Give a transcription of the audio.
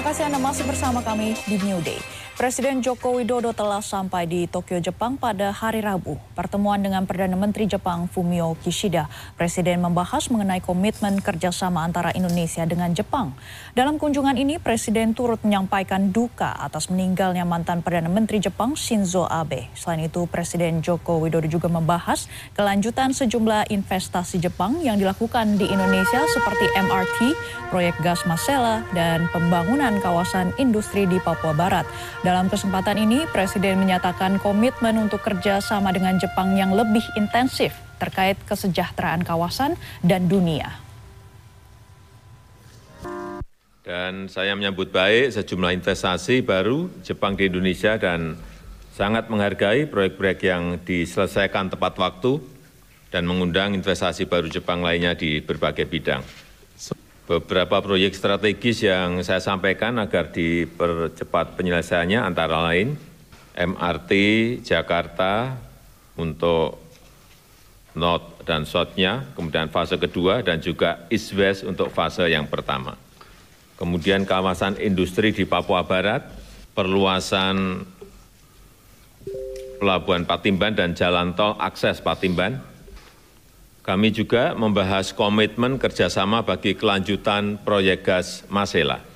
Terima kasih Anda masih bersama kami di New Day. Presiden Joko Widodo telah sampai di Tokyo, Jepang pada hari Rabu. Pertemuan dengan Perdana Menteri Jepang Fumio Kishida, Presiden membahas mengenai komitmen kerjasama antara Indonesia dengan Jepang. Dalam kunjungan ini, Presiden turut menyampaikan duka atas meninggalnya mantan Perdana Menteri Jepang Shinzo Abe. Selain itu, Presiden Joko Widodo juga membahas kelanjutan sejumlah investasi Jepang yang dilakukan di Indonesia seperti MRT, proyek gas masela, dan pembangunan pemulihan kawasan industri di Papua Barat. Dalam kesempatan ini, Presiden menyatakan komitmen untuk kerjasama dengan Jepang yang lebih intensif terkait kesejahteraan kawasan dan dunia. Dan saya menyambut baik sejumlah investasi baru Jepang di Indonesia dan sangat menghargai proyek-proyek yang diselesaikan tepat waktu dan mengundang investasi baru Jepang lainnya di berbagai bidang beberapa proyek strategis yang saya sampaikan agar dipercepat penyelesaiannya antara lain MRT Jakarta untuk North dan south kemudian fase kedua dan juga East West untuk fase yang pertama. Kemudian kawasan industri di Papua Barat, perluasan Pelabuhan Patimban dan jalan tol akses Patimban, kami juga membahas komitmen kerjasama bagi kelanjutan proyek gas Masela.